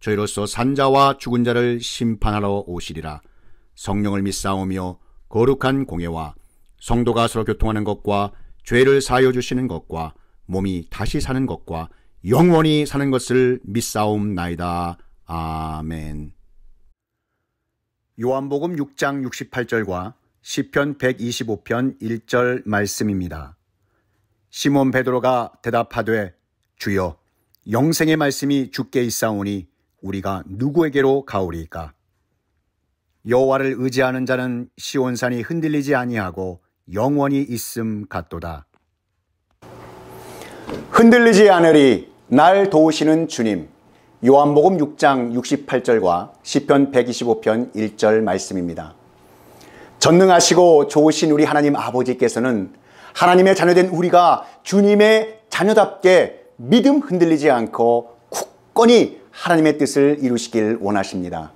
저희로서 산자와 죽은 자를 심판하러 오시리라. 성령을 믿사오며 거룩한 공예와 성도가 서로 교통하는 것과 죄를 사여 주시는 것과 몸이 다시 사는 것과 영원히 사는 것을 믿사옵나이다. 아멘. 요한복음 6장 68절과 시편 125편 1절 말씀입니다. 시몬 베드로가 대답하되 주여 영생의 말씀이 주께 있사오니 우리가 누구에게로 가오리까? 여호와를 의지하는 자는 시온산이 흔들리지 아니하고 영원히 있음 같도다. 흔들리지 않으리 날 도우시는 주님. 요한복음 6장 68절과 시편 125편 1절 말씀입니다. 전능하시고 좋으신 우리 하나님 아버지께서는 하나님의 자녀된 우리가 주님의 자녀답게 믿음 흔들리지 않고 굳건히 하나님의 뜻을 이루시길 원하십니다.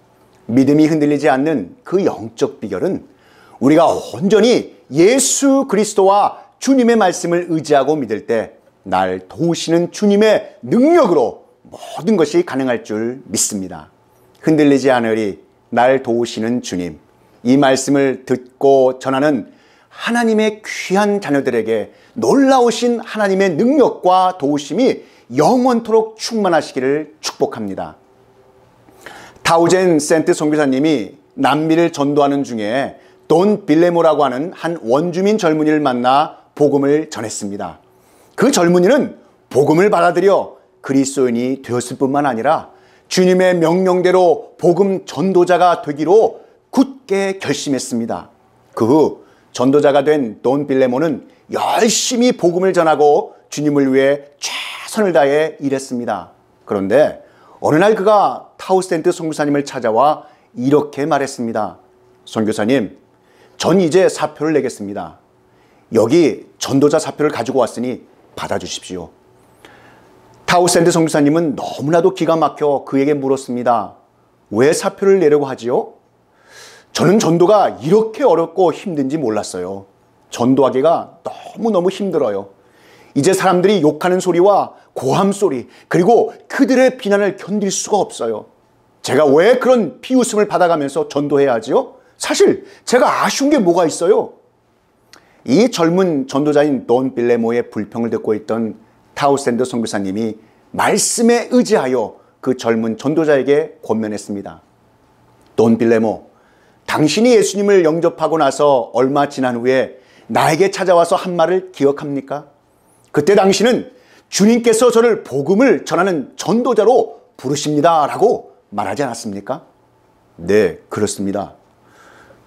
믿음이 흔들리지 않는 그 영적 비결은 우리가 온전히 예수 그리스도와 주님의 말씀을 의지하고 믿을 때 날 도우시는 주님의 능력으로 모든 것이 가능할 줄 믿습니다. 흔들리지 않으리 날 도우시는 주님. 이 말씀을 듣고 전하는 하나님의 귀한 자녀들에게 놀라우신 하나님의 능력과 도우심이 영원토록 충만하시기를 축복합니다. 타우젠 센트 선교사님이 남미를 전도하는 중에 돈 빌레모라고 하는 한 원주민 젊은이를 만나 복음을 전했습니다. 그 젊은이는 복음을 받아들여 그리스도인이 되었을 뿐만 아니라 주님의 명령대로 복음 전도자가 되기로 굳게 결심했습니다. 그 후 전도자가 된 돈 빌레모는 열심히 복음을 전하고 주님을 위해 최 최선을 다해 일했습니다. 그런데 어느 날 그가 타우센트 선교사님을 찾아와 이렇게 말했습니다. 선교사님, 전 이제 사표를 내겠습니다. 여기 전도자 사표를 가지고 왔으니 받아주십시오. 타우센트 선교사님은 너무나도 기가 막혀 그에게 물었습니다. 왜 사표를 내려고 하지요? 저는 전도가 이렇게 어렵고 힘든지 몰랐어요. 전도하기가 너무너무 힘들어요. 이제 사람들이 욕하는 소리와 고함 소리 그리고 그들의 비난을 견딜 수가 없어요. 제가 왜 그런 피웃음을 받아가면서 전도해야 하지요? 사실 제가 아쉬운 게 뭐가 있어요? 이 젊은 전도자인 돈 빌레모의 불평을 듣고 있던 타우샌드 선교사님이 말씀에 의지하여 그 젊은 전도자에게 권면했습니다. 돈 빌레모, 당신이 예수님을 영접하고 나서 얼마 지난 후에 나에게 찾아와서 한 말을 기억합니까? 그때 당신은 주님께서 저를 복음을 전하는 전도자로 부르십니다. 라고 말하지 않았습니까? 네, 그렇습니다.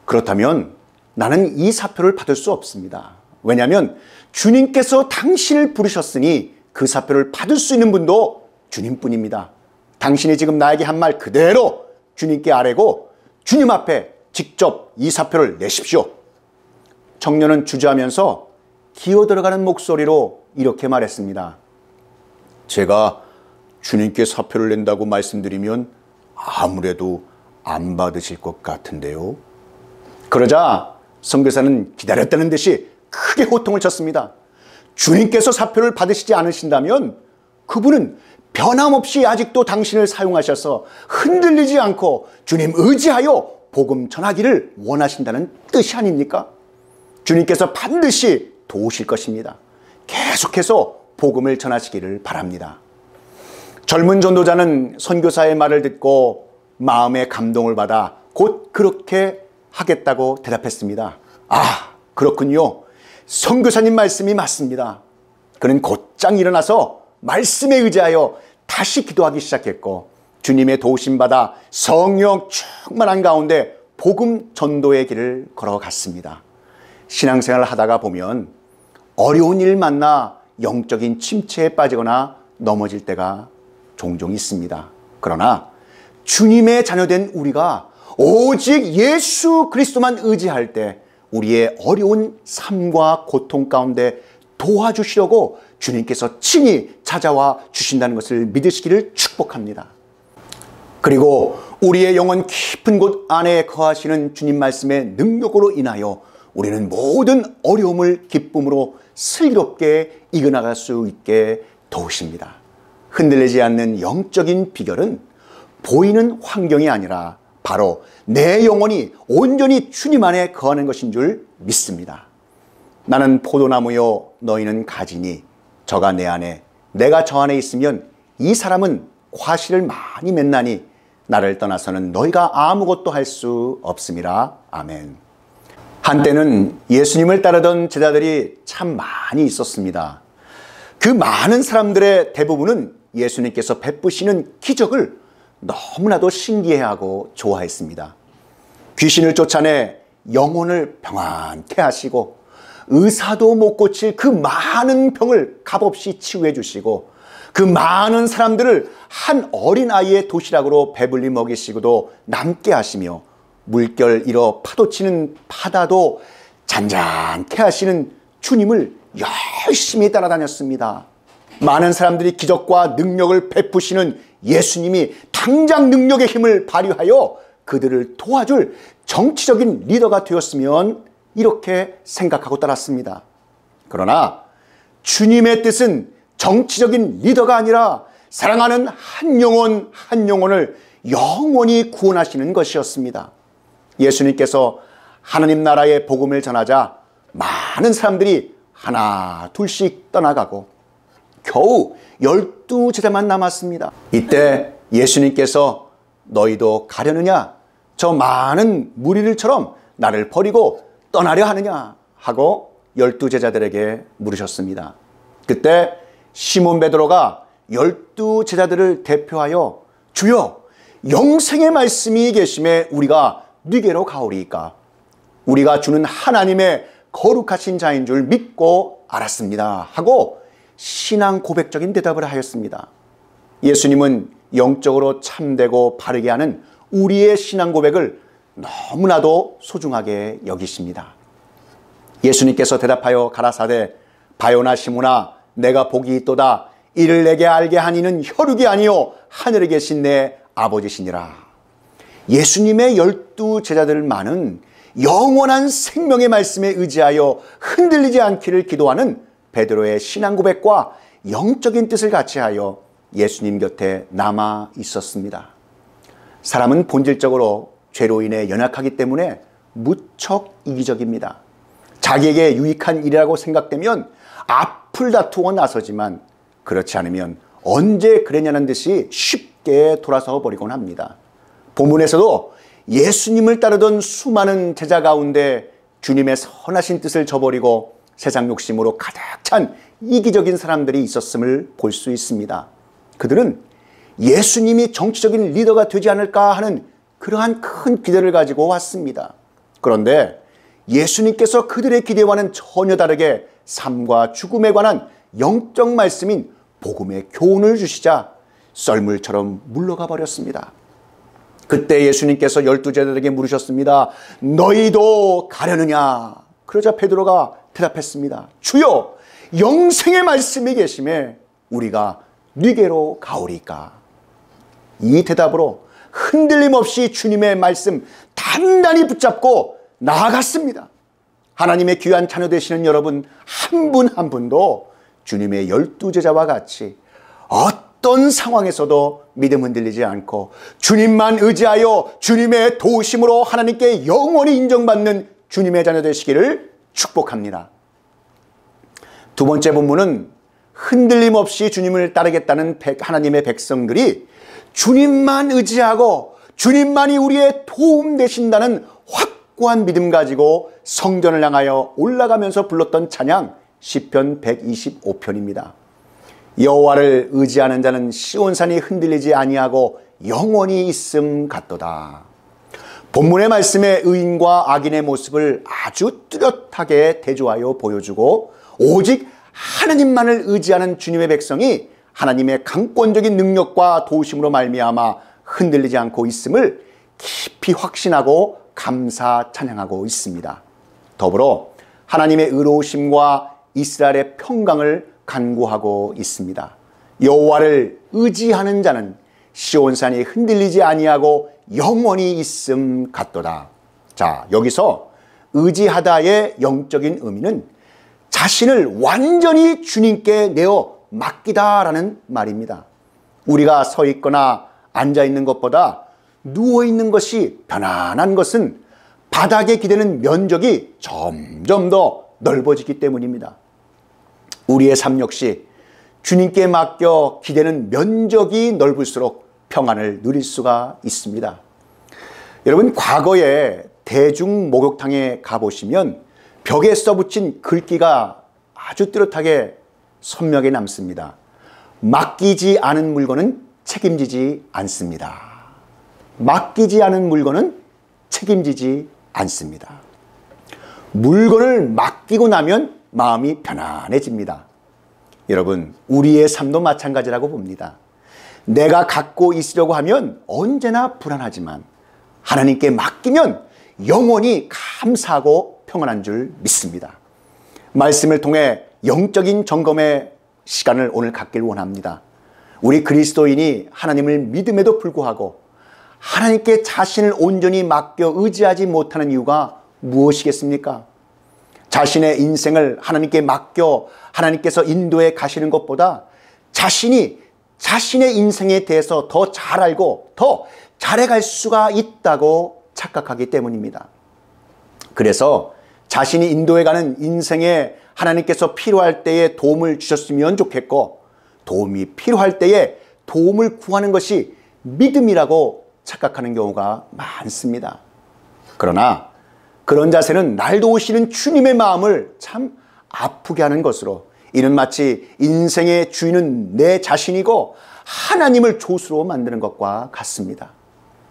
그렇다면 나는 이 사표를 받을 수 없습니다. 왜냐하면 주님께서 당신을 부르셨으니 그 사표를 받을 수 있는 분도 주님뿐입니다. 당신이 지금 나에게 한 말 그대로 주님께 아뢰고 주님 앞에 직접 이 사표를 내십시오. 청년은 주저하면서 기어 들어가는 목소리로 이렇게 말했습니다. 제가 주님께 사표를 낸다고 말씀드리면 아무래도 안 받으실 것 같은데요. 그러자 선교사는 기다렸다는 듯이 크게 호통을 쳤습니다. 주님께서 사표를 받으시지 않으신다면 그분은 변함없이 아직도 당신을 사용하셔서 흔들리지 않고 주님 의지하여 복음 전하기를 원하신다는 뜻이 아닙니까? 주님께서 반드시 도우실 것입니다. 계속해서 복음을 전하시기를 바랍니다. 젊은 전도자는 선교사의 말을 듣고 마음의 감동을 받아 곧 그렇게 하겠다고 대답했습니다. 아, 그렇군요. 선교사님 말씀이 맞습니다. 그는 곧장 일어나서 말씀에 의지하여 다시 기도하기 시작했고 주님의 도우심 받아 성령 충만한 가운데 복음 전도의 길을 걸어갔습니다. 신앙생활을 하다가 보면 어려운 일 만나 영적인 침체에 빠지거나 넘어질 때가 종종 있습니다. 그러나 주님의 자녀된 우리가 오직 예수 그리스도만 의지할 때 우리의 어려운 삶과 고통 가운데 도와주시려고 주님께서 친히 찾아와 주신다는 것을 믿으시기를 축복합니다. 그리고 우리의 영혼 깊은 곳 안에 거하시는 주님 말씀의 능력으로 인하여 우리는 모든 어려움을 기쁨으로 슬기롭게 이겨나갈 수 있게 도우십니다. 흔들리지 않는 영적인 비결은 보이는 환경이 아니라 바로 내 영혼이 온전히 주님 안에 거하는 것인 줄 믿습니다. 나는 포도나무요 너희는 가지니 저가 내 안에 내가 저 안에 있으면 이 사람은 과실을 많이 맺나니 나를 떠나서는 너희가 아무것도 할 수 없음이라 아멘. 한때는 예수님을 따르던 제자들이 참 많이 있었습니다. 그 많은 사람들의 대부분은 예수님께서 베푸시는 기적을 너무나도 신기해하고 좋아했습니다. 귀신을 쫓아내 영혼을 평안케 하시고 의사도 못 고칠 그 많은 병을 값없이 치유해 주시고 그 많은 사람들을 한 어린아이의 도시락으로 배불리 먹이시고도 남게 하시며 물결 잃어 파도치는 바다도 잔잔케 하시는 주님을 열심히 따라다녔습니다. 많은 사람들이 기적과 능력을 베푸시는 예수님이 당장 능력의 힘을 발휘하여 그들을 도와줄 정치적인 리더가 되었으면 이렇게 생각하고 따랐습니다. 그러나 주님의 뜻은 정치적인 리더가 아니라 사랑하는 한 영혼 한 영혼을 영원히 구원하시는 것이었습니다. 예수님께서 하나님 나라의 복음을 전하자 많은 사람들이 하나 둘씩 떠나가고 겨우 열두 제자만 남았습니다. 이때 예수님께서 너희도 가려느냐 저 많은 무리들처럼 나를 버리고 떠나려 하느냐 하고 열두 제자들에게 물으셨습니다. 그때 시몬 베드로가 열두 제자들을 대표하여 주여 영생의 말씀이 계심에 우리가 네게로 가오리이까 우리가 주는 하나님의 거룩하신 자인 줄 믿고 알았습니다 하고 신앙 고백적인 대답을 하였습니다. 예수님은 영적으로 참되고 바르게 하는 우리의 신앙 고백을 너무나도 소중하게 여기십니다. 예수님께서 대답하여 가라사대 바요나 시무나 내가 복이 있도다 이를 내게 알게 하니는 혈육이 아니요 하늘에 계신 내 아버지시니라. 예수님의 열두 제자들만은 영원한 생명의 말씀에 의지하여 흔들리지 않기를 기도하는 베드로의 신앙 고백과 영적인 뜻을 같이하여 예수님 곁에 남아 있었습니다. 사람은 본질적으로 죄로 인해 연약하기 때문에 무척 이기적입니다. 자기에게 유익한 일이라고 생각되면 앞을 다투어 나서지만 그렇지 않으면 언제 그랬냐는 듯이 쉽게 돌아서 버리곤 합니다. 본문에서도 예수님을 따르던 수많은 제자 가운데 주님의 선하신 뜻을 저버리고 세상 욕심으로 가득 찬 이기적인 사람들이 있었음을 볼 수 있습니다. 그들은 예수님이 정치적인 리더가 되지 않을까 하는 그러한 큰 기대를 가지고 왔습니다. 그런데 예수님께서 그들의 기대와는 전혀 다르게 삶과 죽음에 관한 영적 말씀인 복음의 교훈을 주시자 썰물처럼 물러가 버렸습니다. 그때 예수님께서 열두 제자들에게 물으셨습니다. 너희도 가려느냐? 그러자 베드로가 대답했습니다. 주여, 영생의 말씀이 계심에 우리가 니게로 가오리까. 이 대답으로 흔들림 없이 주님의 말씀 단단히 붙잡고 나아갔습니다. 하나님의 귀한 자녀 되시는 여러분 한 분한 한 분도 주님의 열두 제자와 같이 어떤 어떤 상황에서도 믿음 흔들리지 않고 주님만 의지하여 주님의 도우심으로 하나님께 영원히 인정받는 주님의 자녀 되시기를 축복합니다. 두 번째 본문은 흔들림 없이 주님을 따르겠다는 하나님의 백성들이 주님만 의지하고 주님만이 우리의 도움 되신다는 확고한 믿음 가지고 성전을 향하여 올라가면서 불렀던 찬양 시편 125편입니다. 여호와를 의지하는 자는 시온산이 흔들리지 아니하고 영원히 있음 같도다. 본문의 말씀에 의인과 악인의 모습을 아주 뚜렷하게 대조하여 보여주고 오직 하나님만을 의지하는 주님의 백성이 하나님의 강권적인 능력과 도심으로 말미암아 흔들리지 않고 있음을 깊이 확신하고 감사 찬양하고 있습니다. 더불어 하나님의 의로우심과 이스라엘의 평강을 간구하고 있습니다. 여호와를 의지하는 자는 시온산이 흔들리지 아니하고 영원히 있음 같도다. 자, 여기서 의지하다의 영적인 의미는 자신을 완전히 주님께 내어 맡기다라는 말입니다. 우리가 서 있거나 앉아 있는 것보다 누워 있는 것이 편안한 것은 바닥에 기대는 면적이 점점 더 넓어지기 때문입니다. 우리의 삶 역시 주님께 맡겨 기대는 면적이 넓을수록 평안을 누릴 수가 있습니다. 여러분, 과거에 대중 목욕탕에 가보시면 벽에 써붙인 글귀가 아주 뚜렷하게 선명하 남습니다. 맡기지 않은 물건은 책임지지 않습니다. 맡기지 않은 물건은 책임지지 않습니다. 물건을 맡기고 나면 마음이 편안해집니다. 여러분, 우리의 삶도 마찬가지라고 봅니다. 내가 갖고 있으려고 하면 언제나 불안하지만 하나님께 맡기면 영원히 감사하고 평안한 줄 믿습니다. 말씀을 통해 영적인 점검의 시간을 오늘 갖길 원합니다. 우리 그리스도인이 하나님을 믿음에도 불구하고 하나님께 자신을 온전히 맡겨 의지하지 못하는 이유가 무엇이겠습니까? 자신의 인생을 하나님께 맡겨 하나님께서 인도에 가시는 것보다 자신이 자신의 인생에 대해서 더 잘 알고 더 잘해갈 수가 있다고 착각하기 때문입니다. 그래서 자신이 인도에 가는 인생에 하나님께서 필요할 때에 도움을 주셨으면 좋겠고 도움이 필요할 때에 도움을 구하는 것이 믿음이라고 착각하는 경우가 많습니다. 그러나 그런 자세는 날 도우시는 주님의 마음을 참 아프게 하는 것으로 이는 마치 인생의 주인은 내 자신이고 하나님을 조수로 만드는 것과 같습니다.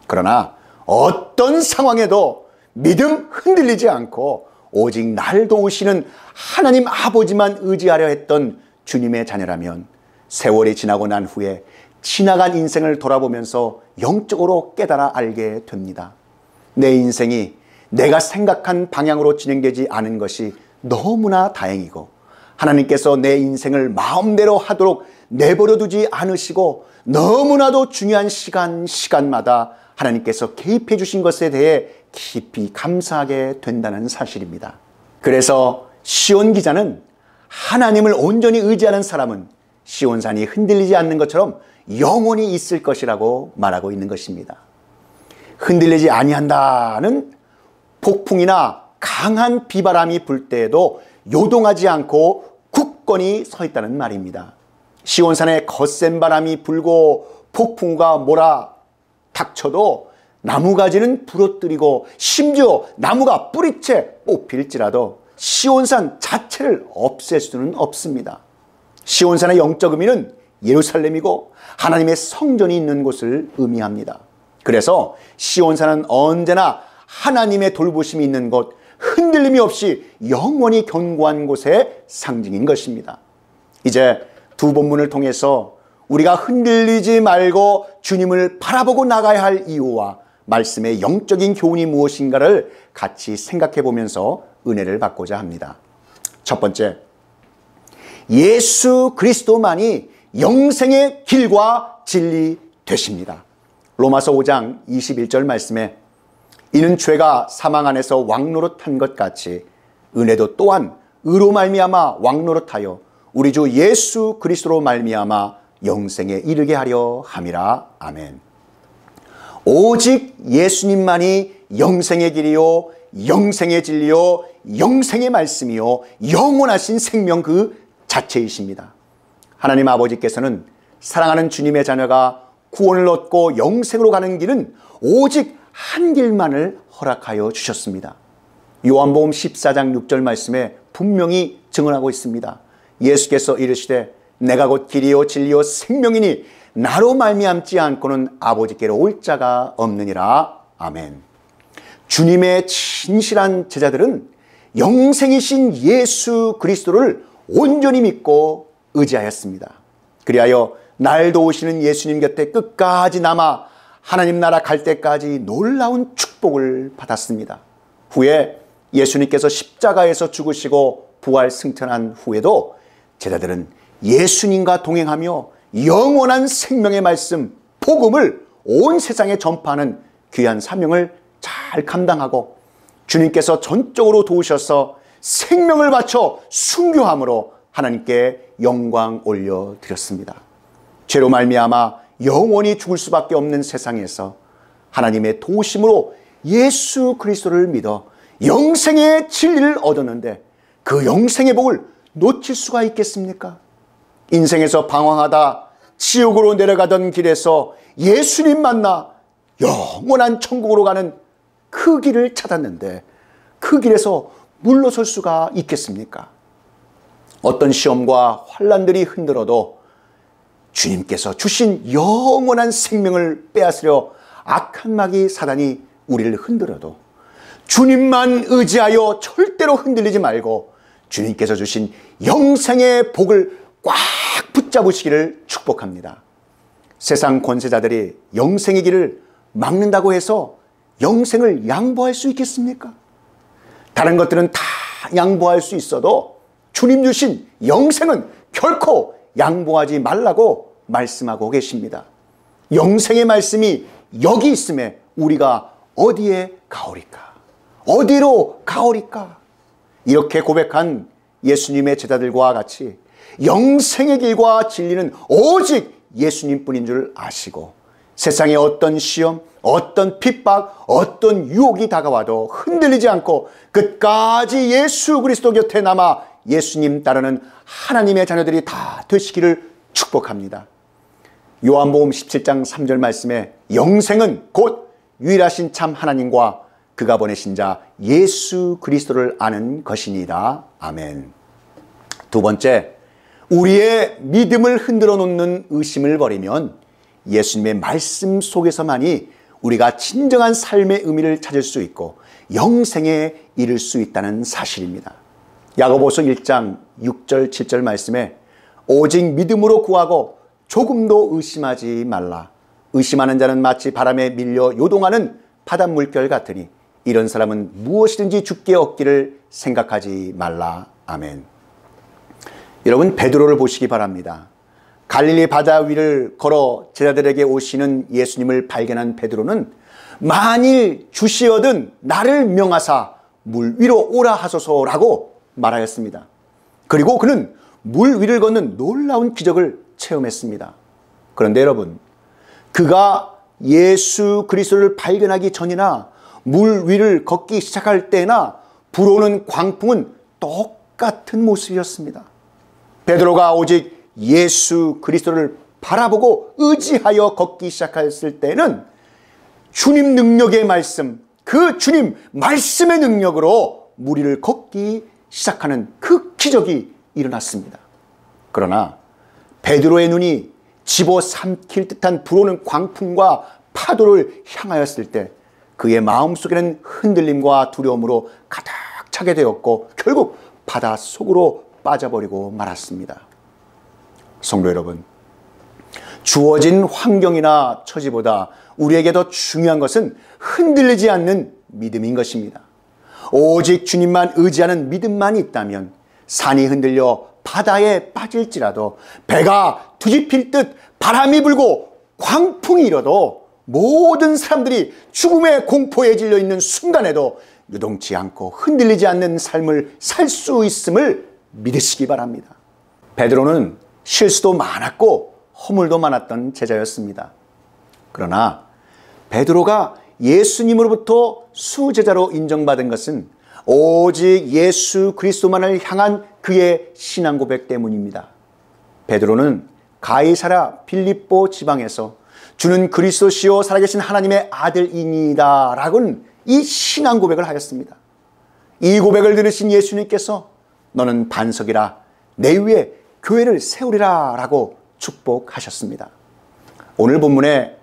그러나 어떤 상황에도 믿음 흔들리지 않고 오직 날 도우시는 하나님 아버지만 의지하려 했던 주님의 자녀라면 세월이 지나고 난 후에 지나간 인생을 돌아보면서 영적으로 깨달아 알게 됩니다. 내 인생이 내가 생각한 방향으로 진행되지 않은 것이 너무나 다행이고 하나님께서 내 인생을 마음대로 하도록 내버려 두지 않으시고 너무나도 중요한 시간, 시간마다 하나님께서 개입해 주신 것에 대해 깊이 감사하게 된다는 사실입니다. 그래서 시온 기자는 하나님을 온전히 의지하는 사람은 시온산이 흔들리지 않는 것처럼 영원히 있을 것이라고 말하고 있는 것입니다. 흔들리지 아니한다는 폭풍이나 강한 비바람이 불 때에도 요동하지 않고 굳건히 서 있다는 말입니다. 시온산에 거센 바람이 불고 폭풍과 몰아 닥쳐도 나무가지는 부러뜨리고 심지어 나무가 뿌리채 뽑힐지라도 시온산 자체를 없앨 수는 없습니다. 시온산의 영적 의미는 예루살렘이고 하나님의 성전이 있는 곳을 의미합니다. 그래서 시온산은 언제나 하나님의 돌보심이 있는 곳, 흔들림이 없이 영원히 견고한 곳의 상징인 것입니다. 이제 두 본문을 통해서 우리가 흔들리지 말고 주님을 바라보고 나가야 할 이유와 말씀의 영적인 교훈이 무엇인가를 같이 생각해 보면서 은혜를 받고자 합니다. 첫 번째, 예수 그리스도만이 영생의 길과 진리 되십니다. 로마서 5장 21절 말씀에 이는 죄가 사망 안에서 왕노릇한 것 같이 은혜도 또한 의로 말미암아 왕노릇하여 우리 주 예수 그리스도로 말미암아 영생에 이르게 하려 함이라 아멘. 오직 예수님만이 영생의 길이요 영생의 진리요 영생의 말씀이요 영원하신 생명 그 자체이십니다. 하나님 아버지께서는 사랑하는 주님의 자녀가 구원을 얻고 영생으로 가는 길은 오직 한 길만을 허락하여 주셨습니다. 요한복음 14장 6절 말씀에 분명히 증언하고 있습니다. 예수께서 이르시되 내가 곧 길이요 진리요 생명이니 나로 말미암지 않고는 아버지께로 올 자가 없느니라. 아멘. 주님의 진실한 제자들은 영생이신 예수 그리스도를 온전히 믿고 의지하였습니다. 그리하여 날 도우시는 예수님 곁에 끝까지 남아 하나님 나라 갈 때까지 놀라운 축복을 받았습니다. 후에 예수님께서 십자가에서 죽으시고 부활 승천한 후에도 제자들은 예수님과 동행하며 영원한 생명의 말씀, 복음을 온 세상에 전파하는 귀한 사명을 잘 감당하고 주님께서 전적으로 도우셔서 생명을 바쳐 순교함으로 하나님께 영광 올려드렸습니다. 죄로 말미암아 영원히 죽을 수밖에 없는 세상에서 하나님의 도심으로 우 예수 그리스도를 믿어 영생의 진리를 얻었는데 그 영생의 복을 놓칠 수가 있겠습니까? 인생에서 방황하다 지옥으로 내려가던 길에서 예수님 만나 영원한 천국으로 가는 그 길을 찾았는데 그 길에서 물러설 수가 있겠습니까? 어떤 시험과 환란들이 흔들어도 주님께서 주신 영원한 생명을 빼앗으려 악한 마귀 사단이 우리를 흔들어도 주님만 의지하여 절대로 흔들리지 말고 주님께서 주신 영생의 복을 꽉 붙잡으시기를 축복합니다. 세상 권세자들이 영생의 길을 막는다고 해서 영생을 양보할 수 있겠습니까? 다른 것들은 다 양보할 수 있어도 주님 주신 영생은 결코 양보하지 말라고 말씀하고 계십니다. 영생의 말씀이 여기 있음에 우리가 어디에 가오리까? 어디로 가오리까? 이렇게 고백한 예수님의 제자들과 같이 영생의 길과 진리는 오직 예수님뿐인 줄 아시고 세상의 어떤 시험, 어떤 핍박, 어떤 유혹이 다가와도 흔들리지 않고 끝까지 예수 그리스도 곁에 남아 예수님 따르는 하나님의 자녀들이 다 되시기를 축복합니다. 요한복음 17장 3절 말씀에 영생은 곧 유일하신 참 하나님과 그가 보내신 자 예수 그리스도를 아는 것이니라. 아멘. 두 번째, 우리의 믿음을 흔들어 놓는 의심을 버리면 예수님의 말씀 속에서만이 우리가 진정한 삶의 의미를 찾을 수 있고 영생에 이를 수 있다는 사실입니다. 야고보서 1장 6절 7절 말씀에 오직 믿음으로 구하고 조금도 의심하지 말라. 의심하는 자는 마치 바람에 밀려 요동하는 바닷물결 같으니 이런 사람은 무엇이든지 죽게 얻기를 생각하지 말라. 아멘. 여러분 베드로를 보시기 바랍니다. 갈릴리 바다 위를 걸어 제자들에게 오시는 예수님을 발견한 베드로는 만일 주시어든 나를 명하사 물 위로 오라 하소서라고 말하였습니다. 그리고 그는 물 위를 걷는 놀라운 기적을 체험했습니다. 그런데 여러분, 그가 예수 그리스도를 발견하기 전이나 물 위를 걷기 시작할 때나 불어오는 광풍은 똑같은 모습이었습니다. 베드로가 오직 예수 그리스도를 바라보고 의지하여 걷기 시작했을 때는 주님 능력의 말씀, 그 주님 말씀의 능력으로 무리를 걷기 시작하는 그 기적이 일어났습니다. 그러나 베드로의 눈이 집어삼킬 듯한 불어오는 광풍과 파도를 향하였을 때 그의 마음속에는 흔들림과 두려움으로 가득 차게 되었고 결국 바다 속으로 빠져버리고 말았습니다. 성도 여러분, 주어진 환경이나 처지보다 우리에게 더 중요한 것은 흔들리지 않는 믿음인 것입니다. 오직 주님만 의지하는 믿음만 있다면 산이 흔들려 바다에 빠질지라도 배가 뒤집힐 듯 바람이 불고 광풍이 일어도 모든 사람들이 죽음의 공포에 질려 있는 순간에도 유동치 않고 흔들리지 않는 삶을 살 수 있음을 믿으시기 바랍니다. 베드로는 실수도 많았고 허물도 많았던 제자였습니다. 그러나 베드로가 예수님으로부터 수제자로 인정받은 것은 오직 예수 그리스도만을 향한 그의 신앙 고백 때문입니다. 베드로는 가이사라 빌립보 지방에서 주는 그리스도시요 살아계신 하나님의 아들이니다라고는 이 신앙 고백을 하였습니다. 이 고백을 들으신 예수님께서 너는 반석이라 내 위에 교회를 세우리라 라고 축복하셨습니다. 오늘 본문에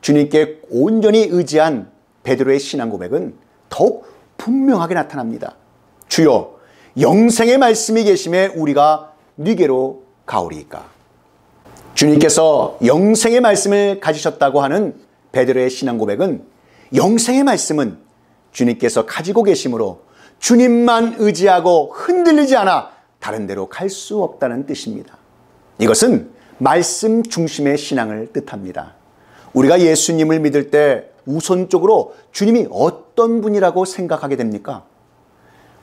주님께 온전히 의지한 베드로의 신앙 고백은 더욱 분명하게 나타납니다. 주여 영생의 말씀이 계심에 우리가 네게로 가오리이까. 주님께서 영생의 말씀을 가지셨다고 하는 베드로의 신앙 고백은 영생의 말씀은 주님께서 가지고 계심으로 주님만 의지하고 흔들리지 않아 다른 데로 갈 수 없다는 뜻입니다. 이것은 말씀 중심의 신앙을 뜻합니다. 우리가 예수님을 믿을 때 우선적으로 주님이 어떤 분이라고 생각하게 됩니까?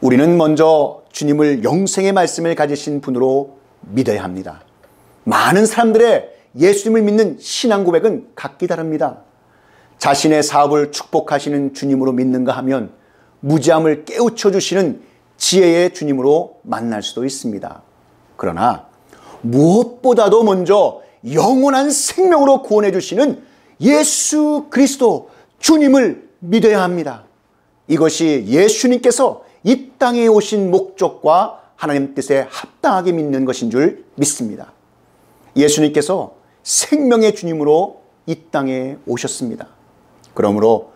우리는 먼저 주님을 영생의 말씀을 가지신 분으로 믿어야 합니다. 많은 사람들의 예수님을 믿는 신앙 고백은 각기 다릅니다. 자신의 사업을 축복하시는 주님으로 믿는가 하면 무지함을 깨우쳐 주시는 지혜의 주님으로 만날 수도 있습니다. 그러나 무엇보다도 먼저 영원한 생명으로 구원해 주시는 예수 그리스도 주님을 믿어야 합니다. 이것이 예수님께서 이 땅에 오신 목적과 하나님 뜻에 합당하게 믿는 것인 줄 믿습니다. 예수님께서 생명의 주님으로 이 땅에 오셨습니다. 그러므로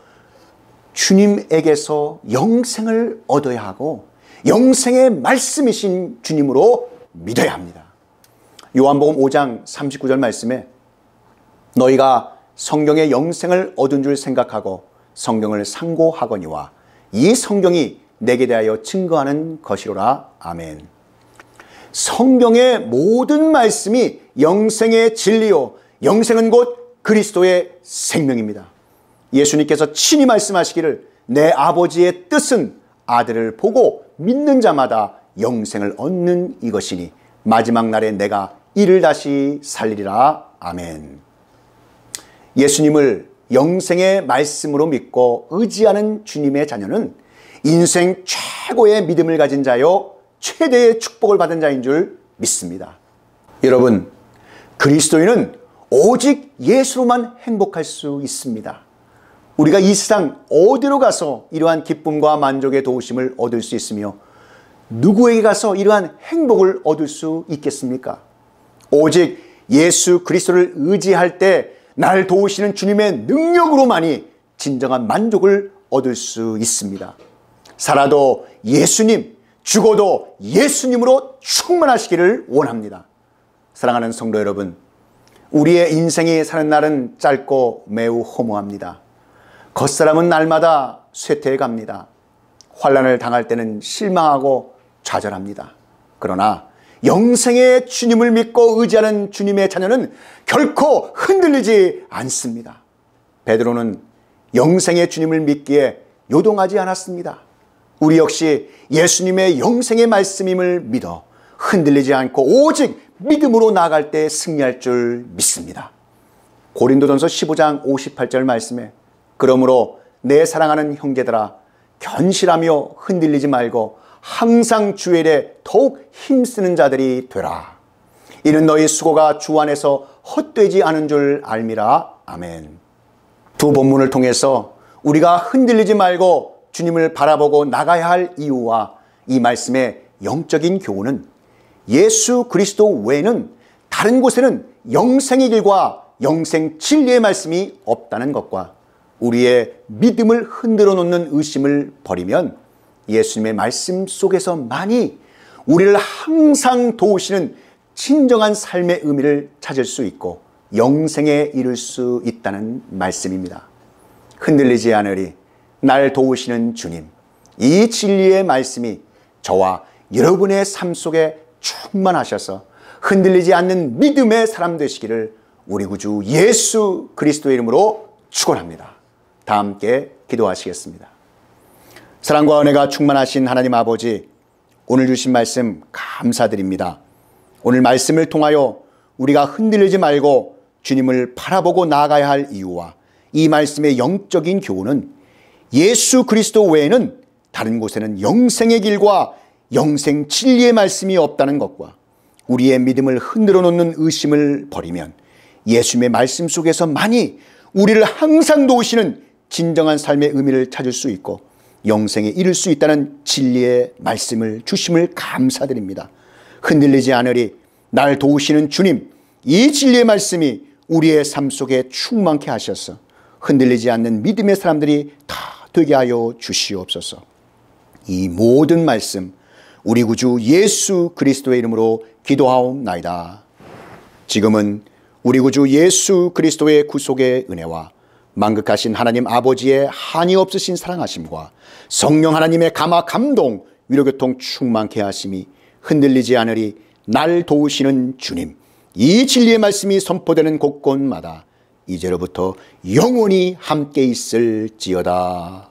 주님에게서 영생을 얻어야 하고 영생의 말씀이신 주님으로 믿어야 합니다. 요한복음 5장 39절 말씀에 너희가 성경의 영생을 얻은 줄 생각하고 성경을 상고하거니와 이 성경이 내게 대하여 증거하는 것이로라. 아멘. 성경의 모든 말씀이 영생의 진리요. 영생은 곧 그리스도의 생명입니다. 예수님께서 친히 말씀하시기를 내 아버지의 뜻은 아들을 보고 믿는 자마다 영생을 얻는 이것이니 마지막 날에 내가 이를 다시 살리리라. 아멘. 예수님을 영생의 말씀으로 믿고 의지하는 주님의 자녀는 인생 최고의 믿음을 가진 자요 최대의 축복을 받은 자인 줄 믿습니다. 여러분, 그리스도인은 오직 예수로만 행복할 수 있습니다. 우리가 이 세상 어디로 가서 이러한 기쁨과 만족의 도우심을 얻을 수 있으며 누구에게 가서 이러한 행복을 얻을 수 있겠습니까? 오직 예수 그리스도를 의지할 때날 도우시는 주님의 능력으로만이 진정한 만족을 얻을 수 있습니다. 살아도 예수님, 죽어도 예수님으로 충만하시기를 원합니다. 사랑하는 성도 여러분, 우리의 인생이 사는 날은 짧고 매우 허무합니다. 겉사람은 날마다 쇠퇴해 갑니다. 환란을 당할 때는 실망하고 좌절합니다. 그러나 영생의 주님을 믿고 의지하는 주님의 자녀는 결코 흔들리지 않습니다. 베드로는 영생의 주님을 믿기에 요동하지 않았습니다. 우리 역시 예수님의 영생의 말씀임을 믿어 흔들리지 않고 오직 믿음으로 나아갈 때 승리할 줄 믿습니다. 고린도전서 15장 58절 말씀에 그러므로 내 사랑하는 형제들아 견실하며 흔들리지 말고 항상 주일에 더욱 힘쓰는 자들이 되라. 이는 너희 수고가 주 안에서 헛되지 않은 줄 알미라. 아멘. 두 본문을 통해서 우리가 흔들리지 말고 주님을 바라보고 나가야 할 이유와 이 말씀의 영적인 교훈은 예수 그리스도 외에는 다른 곳에는 영생의 길과 영생 진리의 말씀이 없다는 것과 우리의 믿음을 흔들어 놓는 의심을 버리면 예수님의 말씀 속에서 많이 우리를 항상 도우시는 진정한 삶의 의미를 찾을 수 있고 영생에 이를 수 있다는 말씀입니다. 흔들리지 않으리 날 도우시는 주님 이 진리의 말씀이 저와 여러분의 삶 속에 충만하셔서 흔들리지 않는 믿음의 사람 되시기를 우리 구주 예수 그리스도의 이름으로 축원합니다. 다 함께 기도하시겠습니다. 사랑과 은혜가 충만하신 하나님 아버지, 오늘 주신 말씀 감사드립니다. 오늘 말씀을 통하여 우리가 흔들리지 말고 주님을 바라보고 나아가야 할 이유와 이 말씀의 영적인 교훈은 예수 그리스도 외에는 다른 곳에는 영생의 길과 영생 진리의 말씀이 없다는 것과 우리의 믿음을 흔들어 놓는 의심을 버리면 예수님의 말씀 속에서 많이 우리를 항상 도우시는 진정한 삶의 의미를 찾을 수 있고 영생에 이를 수 있다는 진리의 말씀을 주심을 감사드립니다. 흔들리지 않으리 날 도우시는 주님 이 진리의 말씀이 우리의 삶 속에 충만케 하셔서 흔들리지 않는 믿음의 사람들이 다 되게 하여 주시옵소서. 이 모든 말씀 우리 구주 예수 그리스도의 이름으로 기도하옵나이다. 지금은 우리 구주 예수 그리스도의 구속의 은혜와 만극하신 하나님 아버지의 한이 없으신 사랑하심과 성령 하나님의 감화 감동 위로교통 충만케 하심이 흔들리지 않으리 날 도우시는 주님 이 진리의 말씀이 선포되는 곳곳마다 이제로부터 영원히 함께 있을지어다.